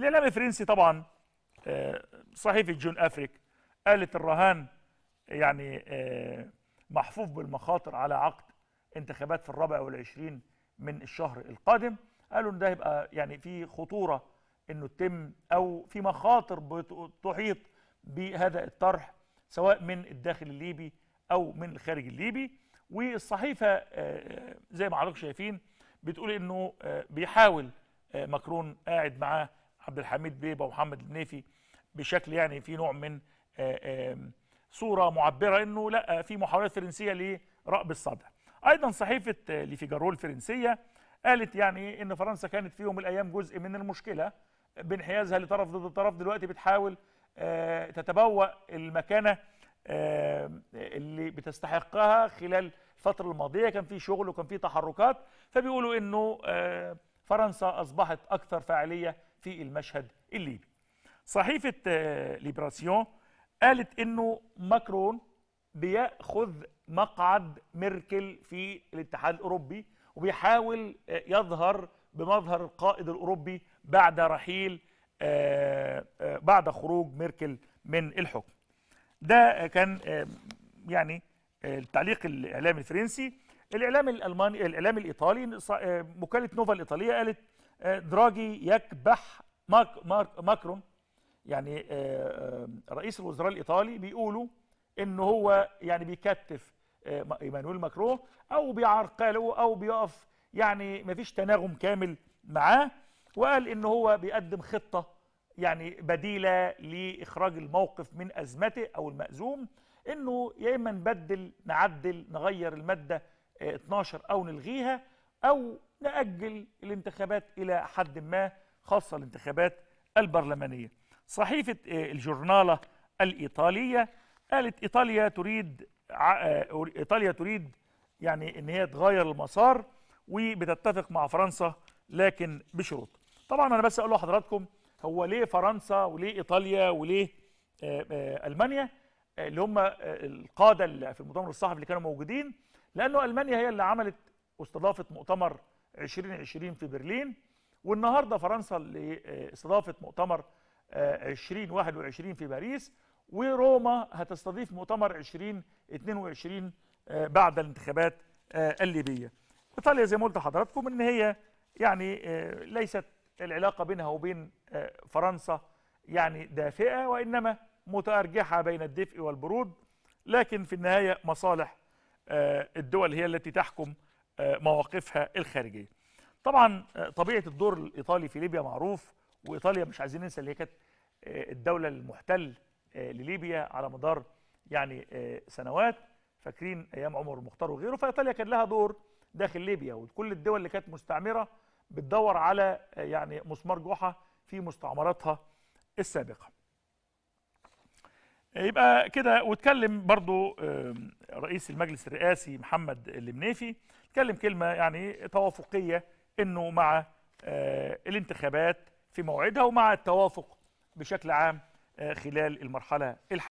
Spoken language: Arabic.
الاعلام الفرنسي طبعا آه، صحيفه جون افريك قالت الرهان يعني آه، محفوف بالمخاطر على عقد انتخابات في الرابع والعشرين من الشهر القادم قالوا ان ده يبقى يعني في خطوره انه تتم او في مخاطر تحيط بهذا الطرح سواء من الداخل الليبي او من الخارج الليبي والصحيفه آه، زي ما حضرتك شايفين بتقول انه بيحاول مكرون قاعد معاه عبد الحميد بيبه ومحمد النافي بشكل يعني في نوع من آه، صوره معبره انه لا آه، في محاولات فرنسيه لرأب الصدع. ايضا صحيفه آه، لفيجارو الفرنسيه قالت يعني ان فرنسا كانت في يوم من الايام جزء من المشكله بانحيازها لطرف ضد طرف دلوقتي بتحاول تتبوأ المكانه اللي بتستحقها خلال الفتره الماضيه كان في شغل وكان في تحركات فبيقولوا انه فرنسا اصبحت اكثر فاعليه في المشهد الليبي صحيفة آه، ليبراسيون قالت أنه ماكرون بيأخذ مقعد ميركل في الاتحاد الأوروبي وبيحاول آه، يظهر بمظهر القائد الأوروبي بعد رحيل آه، بعد خروج ميركل من الحكم ده كان يعني التعليق الإعلامي الفرنسي الاعلام الالماني الاعلام الايطالي وكاله آه، نوفا الايطاليه قالت آه، دراجي يكبح ماك مارك ماكرون يعني آه، رئيس الوزراء الايطالي بيقولوا ان هو يعني بيكتف ايمانويل ماكرون او بيعرقله او بيقف يعني ما فيش تناغم كامل معاه وقال ان هو بيقدم خطه يعني بديله لاخراج الموقف من ازمته او المأزوم انه يا اما نبدل نعدل نغير الماده 12 أو نلغيها أو نأجل الانتخابات إلى حد ما خاصة الانتخابات البرلمانية صحيفة آه، الجورنالة الإيطالية قالت إيطاليا تريد آه، إيطاليا تريد يعني إن هي تغير المسار وبتتفق مع فرنسا لكن بشروط طبعا أنا بس أقول لحضراتكم هو ليه فرنسا وليه إيطاليا وليه آه، ألمانيا اللي هم القادة في المؤتمر الصحفي اللي كانوا موجودين لانه المانيا هي اللي عملت واستضافت مؤتمر 2020 في برلين والنهارده فرنسا اللي استضافت مؤتمر 2021 آه، في باريس وروما هتستضيف مؤتمر 2022 آه، بعد الانتخابات آه، الليبيه. ايطاليا زي ما قلت لحضراتكم ان هي يعني ليست العلاقه بينها وبين فرنسا يعني دافئه وانما متارجحه بين الدفء والبرود لكن في النهايه مصالح آه، الدول هي التي تحكم آه، مواقفها الخارجيه طبعا آه، طبيعه الدور الايطالي في ليبيا معروف وايطاليا مش عايزين ننسى اللي هي كانت الدوله المحتل لليبيا على مدار يعني سنوات فاكرين ايام عمر المختار وغيره فايطاليا كان لها دور داخل ليبيا وكل الدول اللي كانت مستعمره بتدور على يعني مسمار جحا في مستعمراتها السابقه يبقى كده واتكلم برضو رئيس المجلس الرئاسي محمد المنيفي اتكلم كلمه يعني توافقيه انه مع آه، الانتخابات في موعدها ومع التوافق بشكل عام آه، خلال المرحله الحاليه